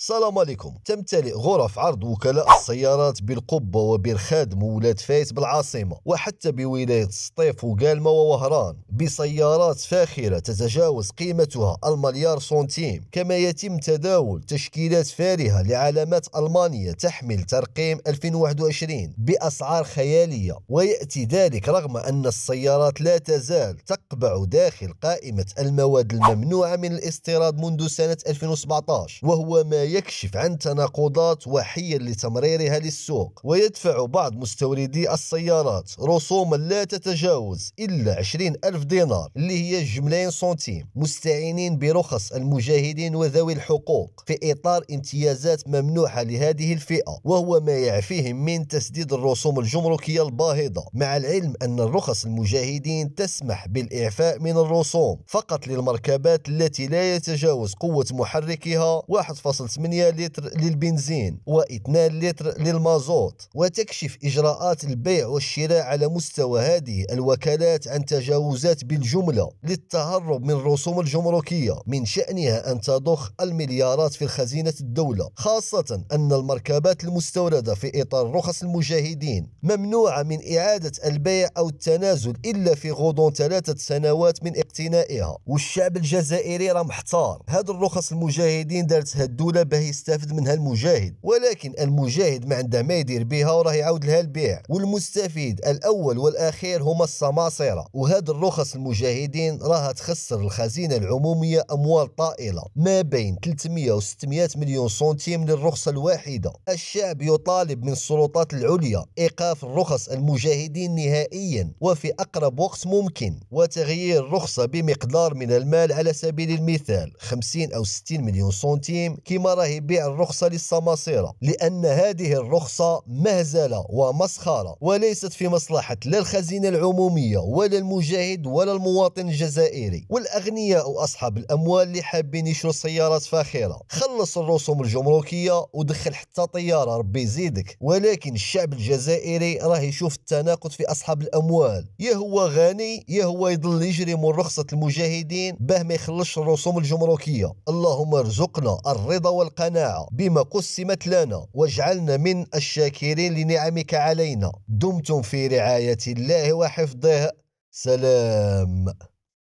السلام عليكم تمتلئ غرف عرض وكلاء السيارات بالقبة وبرخاد خادم وولاد بالعاصمة وحتى بولاية سطيف وقالمة ووهران بسيارات فاخرة تتجاوز قيمتها المليار سنتيم كما يتم تداول تشكيلات فارهة لعلامات ألمانية تحمل ترقيم 2021 بأسعار خيالية ويأتي ذلك رغم أن السيارات لا تزال تقبع داخل قائمة المواد الممنوعة من الاستيراد منذ سنة 2017 وهو ما يكشف عن تناقضات وحيل لتمريرها للسوق ويدفع بعض مستوردي السيارات رسوما لا تتجاوز إلا 20 ألف ألف دينار اللي هي جملين سنتيم مستعينين برخص المجاهدين وذوي الحقوق في إطار امتيازات ممنوحة لهذه الفئة وهو ما يعفيهم من تسديد الرسوم الجمركية الباهظة مع العلم أن الرخص المجاهدين تسمح بالإعفاء من الرسوم فقط للمركبات التي لا يتجاوز قوة محركها 1.8 لتر للبنزين و2 لتر للمازوت وتكشف إجراءات البيع والشراء على مستوى هذه الوكالات عن تجاوزات التوجيهات بالجملة للتهرب من الرسوم الجمركية من شأنها أن تضخ المليارات في خزينة الدولة خاصة أن المركبات المستوردة في إطار رخص المجاهدين ممنوعة من إعادة البيع أو التنازل إلا في غضون ثلاثة سنوات من اقتنائها والشعب الجزائري راه محتار هاد الرخص المجاهدين دارتها الدولة باه يستافد منها المجاهد ولكن المجاهد ما عنده ما يدير بها وراه يعاود لها البيع والمستفيد الأول والأخير هما السماصرة وهاد الرخص رخص المجاهدين راها تخسر الخزينة العمومية أموال طائلة ما بين 300 و 600 مليون سنتيم للرخصة الواحدة الشعب يطالب من السلطات العليا إيقاف الرخص المجاهدين نهائيا وفي أقرب وقت ممكن وتغيير الرخصة بمقدار من المال على سبيل المثال 50 أو 60 مليون سنتيم كما راهي بيع الرخصة للسماسرة لأن هذه الرخصة مهزلة ومسخرة وليست في مصلحة لا الخزينة العمومية ولا المجاهد ولا المواطن الجزائري والاغنياء واصحاب الاموال اللي حابين يشروا سيارات فاخره خلص الرسوم الجمركيه ودخل حتى طياره ربي يزيدك ولكن الشعب الجزائري راه يشوف التناقض في اصحاب الاموال يا هو غني يا هو يضل يجري من رخصه المجاهدين باه ما يخلصش الرسوم الجمركيه اللهم ارزقنا الرضا والقناعه بما قسمت لنا واجعلنا من الشاكرين لنعمك علينا دمتم في رعايه الله وحفظه سلام